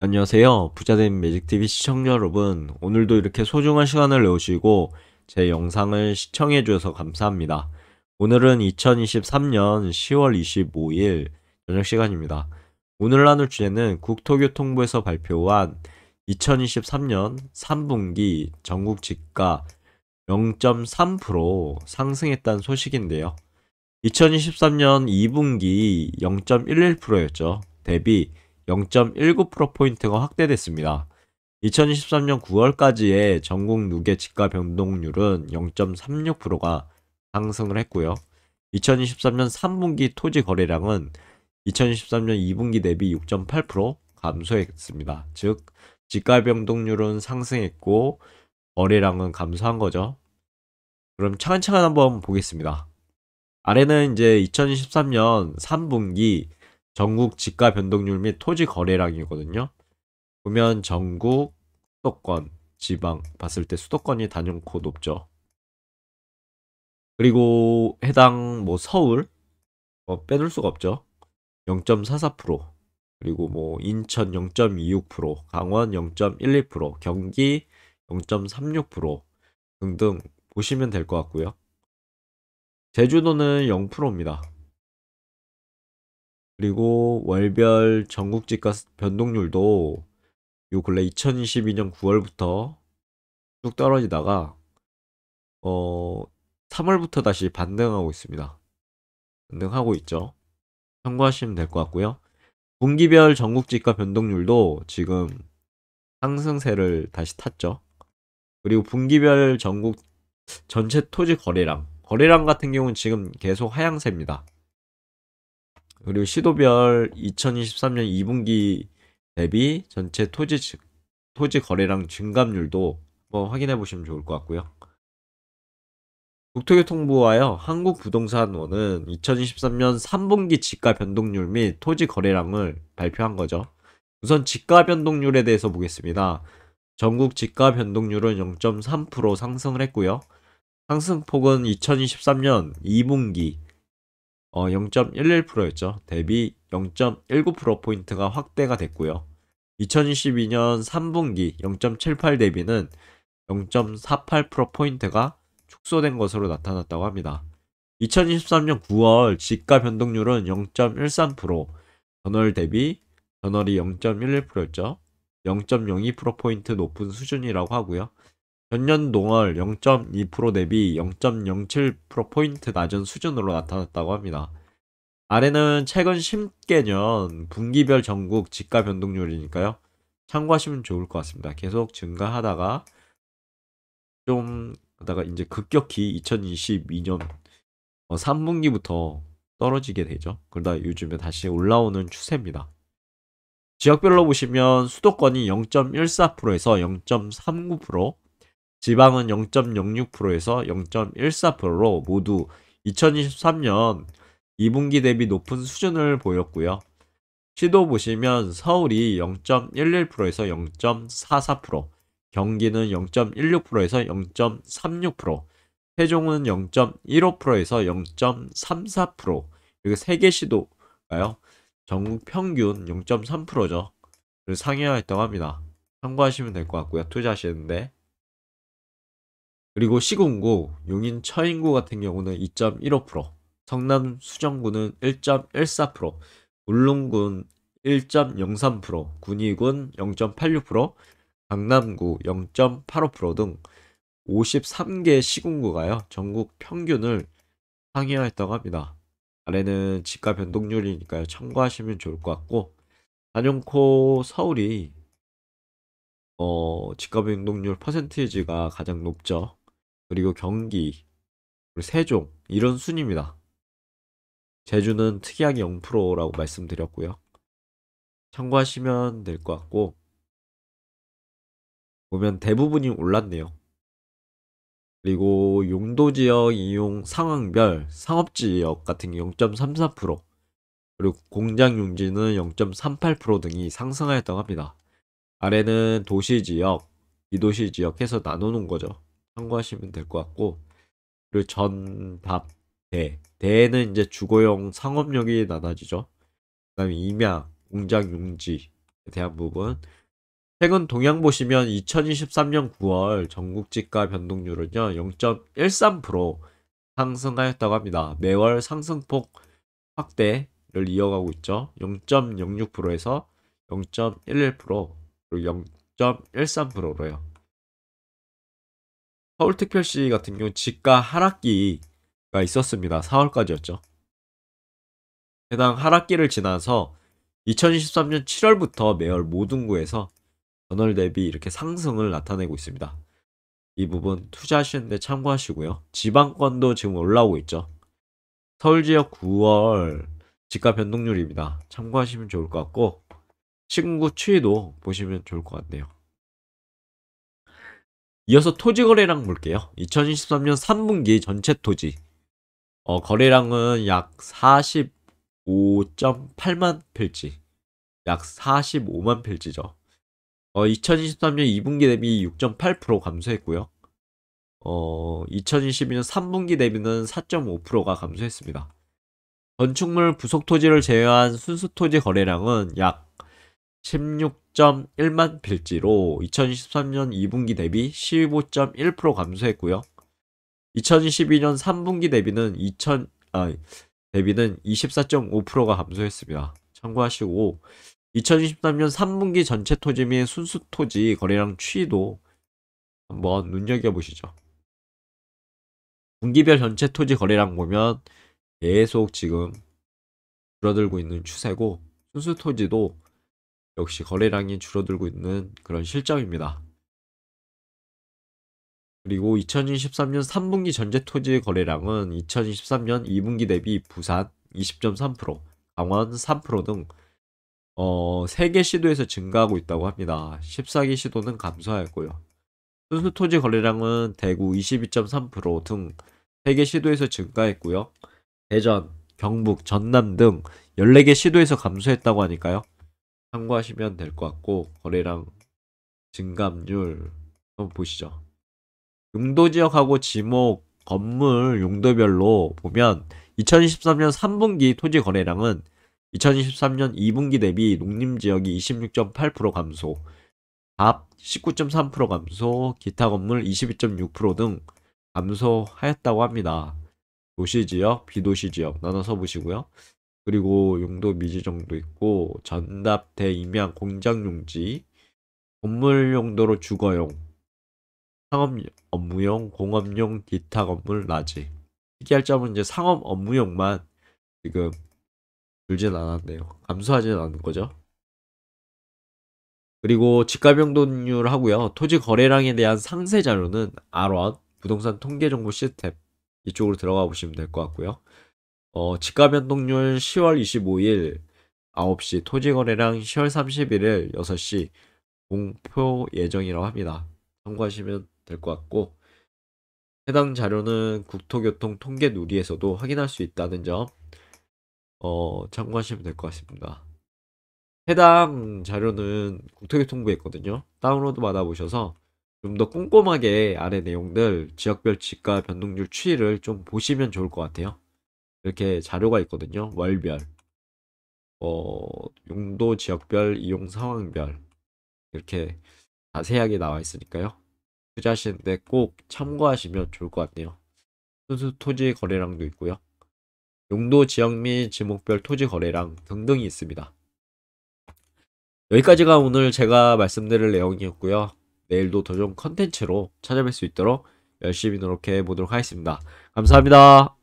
안녕하세요. 부자된 매직TV 시청자 여러분. 오늘도 이렇게 소중한 시간을 내오시고제 영상을 시청해주셔서 감사합니다. 오늘은 2023년 10월 25일 저녁 시간입니다. 오늘 나눌 주제는 국토교통부에서 발표한 2023년 3분기 전국 집가 0.3% 상승했다는 소식인데요. 2023년 2분기 0.11%였죠. 대비 0.19%포인트가 확대됐습니다. 2023년 9월까지의 전국 누계 지가 변동률은 0.36%가 상승을 했고요. 2023년 3분기 토지 거래량은 2023년 2분기 대비 6.8% 감소했습니다. 즉, 지가 변동률은 상승했고, 거래량은 감소한 거죠. 그럼 차근차근 한번 보겠습니다. 아래는 이제 2023년 3분기 전국 지가 변동률 및 토지 거래량이거든요. 보면 전국, 수도권, 지방 봤을 때 수도권이 단연코 높죠. 그리고 해당 뭐 서울 뭐 어, 빼놓을 수가 없죠. 0.44% 그리고 뭐 인천 0.26% 강원 0.12% 경기 0.36% 등등 보시면 될 것 같고요. 제주도는 0%입니다. 그리고 월별 전국지가 변동률도 요 근래 2022년 9월부터 쭉 떨어지다가 어 3월부터 다시 반등하고 있습니다. 반등하고 있죠. 참고하시면 될 것 같고요. 분기별 전국지가 변동률도 지금 상승세를 다시 탔죠. 그리고 분기별 전국 전체 토지 거래량, 거래량 같은 경우는 지금 계속 하향세입니다. 그리고 시도별 2023년 2분기 대비 전체 토지 토지 거래량 증감률도 한번 확인해 보시면 좋을 것 같고요. 국토교통부와요 한국부동산원은 2023년 3분기 지가 변동률 및 토지 거래량을 발표한 거죠. 우선 지가 변동률에 대해서 보겠습니다. 전국 지가 변동률은 0.3% 상승을 했고요. 상승폭은 2023년 2분기 0.11%였죠. 어, 대비 0.19%포인트가 확대가 됐고요. 2022년 3분기 0.78 대비는 0.48%포인트가 축소된 것으로 나타났다고 합니다. 2023년 9월 지가 변동률은 0.13%, 전월 대비 전월이 0.11%였죠. 0.02%포인트 높은 수준이라고 하고요. 전년 동월 0.2% 대비 0.07%포인트 낮은 수준으로 나타났다고 합니다. 아래는 최근 10개년 분기별 전국 지가 변동률이니까요. 참고하시면 좋을 것 같습니다. 계속 증가하다가 좀 하다가 이제 급격히 2022년 3분기부터 어, 떨어지게 되죠. 그러다 요즘에 다시 올라오는 추세입니다. 지역별로 보시면 수도권이 0.14%에서 0.39%, 지방은 0.06%에서 0.14%로 모두 2023년 2분기 대비 높은 수준을 보였고요. 시도 보시면 서울이 0.11%에서 0.44%, 경기는 0.16%에서 0.36%, 세종은 0.15%에서 0.34%, 이렇게 세개 시도가요. 전국 평균 0.3%죠. 상향했다고 합니다. 참고하시면 될 것 같고요. 투자하시는데. 그리고 시군구, 용인 처인구 같은 경우는 2.15%, 성남 수정구는 1.14%, 울릉군 1.03%, 군위군 0.86%, 강남구 0.85%등 53개 시군구가요, 전국 평균을 상회하였다고 합니다. 아래는 집가 변동률이니까요, 참고하시면 좋을 것 같고, 단연코 서울이, 어, 집값 변동률 퍼센테이지가 가장 높죠. 그리고 경기, 그리고 세종 이런 순입니다. 제주는 특이하게 0%라고 말씀드렸고요. 참고하시면 될 것 같고 보면 대부분이 올랐네요. 그리고 용도 지역 이용 상황별 상업 지역 같은 게0.34% 그리고 공장 용지는 0.38% 등이 상승하였다고 합니다. 아래는 도시 지역, 이도시 지역 해서 나누는 거죠. 참고하시면 될 것 같고 그리고 전답 대 대는 이제 주거용 상업용이 나눠지죠. 그다음에 임야 공장 용지에 대한 부분 최근 동향 보시면 2023년 9월 전국 지가 변동률은요 0.13% 상승하였다고 합니다. 매월 상승폭 확대를 이어가고 있죠. 0.06%에서 0.11% 그리고 0.13%로요. 서울특별시 같은 경우 지가 하락기가 있었습니다. 4월까지였죠. 해당 하락기를 지나서 2023년 7월부터 매월 모든 구에서 전월 대비 이렇게 상승을 나타내고 있습니다. 이 부분 투자하시는데 참고하시고요. 지방권도 지금 올라오고 있죠. 서울 지역 9월 집가 변동률입니다. 참고하시면 좋을 것 같고 시구 추이도 보시면 좋을 것 같네요. 이어서 토지 거래량 볼게요. 2023년 3분기 전체 토지 어, 거래량은 약 45.8만 필지 약 45만 필지죠. 어, 2023년 2분기 대비 6.8% 감소했고요. 어, 2022년 3분기 대비는 4.5%가 감소했습니다. 건축물 부속 토지를 제외한 순수 토지 거래량은 약 16. 10.1만 필지로 2023년 2분기 대비 15.1% 감소했고요. 2022년 3분기 대비는 2000 아, 대비는 24.5%가 감소했습니다. 참고하시고 2023년 3분기 전체 토지 및 순수 토지 거래량 추이도 한번 눈여겨 보시죠. 분기별 전체 토지 거래량 보면 계속 지금 줄어들고 있는 추세고 순수 토지도 역시 거래량이 줄어들고 있는 그런 실정입니다. 그리고 2023년 3분기 전제 토지 거래량은 2023년 2분기 대비 부산 20.3%, 강원 3%등 어, 3개 시도에서 증가하고 있다고 합니다. 14개 시도는 감소하였고요. 순수 토지 거래량은 대구 22.3%등 3개 시도에서 증가했고요. 대전, 경북, 전남 등 14개 시도에서 감소했다고 하니까요. 참고하시면 될 것 같고 거래량 증감률 한번 보시죠. 용도 지역하고 지목, 건물 용도별로 보면 2023년 3분기 토지 거래량은 2023년 2분기 대비 농림 지역이 26.8% 감소, 밥19.3% 감소, 기타 건물 22.6%등 감소하였다고 합니다. 도시 지역, 비도시 지역 나눠서 보시고요. 그리고 용도 미지정도 있고 전답 대임양 공장용지 건물 용도로 주거용 상업 업무용 공업용 기타 건물 라지 특이할 점은 이제 상업 업무용만 지금 줄진 않았네요 감소하지는 않은 거죠 그리고 집값용도율 하고요 토지 거래량에 대한 상세 자료는 R1 부동산 통계정보 시스템 이쪽으로 들어가 보시면 될 것 같고요 어, 집값 변동률 10월 25일 9시 토지 거래량 10월 31일 6시 공표 예정이라고 합니다. 참고하시면 될 것 같고 해당 자료는 국토교통 통계 누리에서도 확인할 수 있다는 점 어, 참고하시면 될 것 같습니다. 해당 자료는 국토교통부에 있거든요. 다운로드 받아보셔서 좀 더 꼼꼼하게 아래 내용들 지역별 지가 변동률 추이를 좀 보시면 좋을 것 같아요. 이렇게 자료가 있거든요. 월별, 어, 용도 지역별, 이용 상황별 이렇게 자세하게 나와 있으니까요. 투자하시는데 꼭 참고하시면 좋을 것 같네요. 순수 토지 거래량도 있고요. 용도 지역 및 지목별 토지 거래량 등등이 있습니다. 여기까지가 오늘 제가 말씀드릴 내용이었고요. 내일도 더 좋은 컨텐츠로 찾아뵐 수 있도록 열심히 노력해 보도록 하겠습니다. 감사합니다.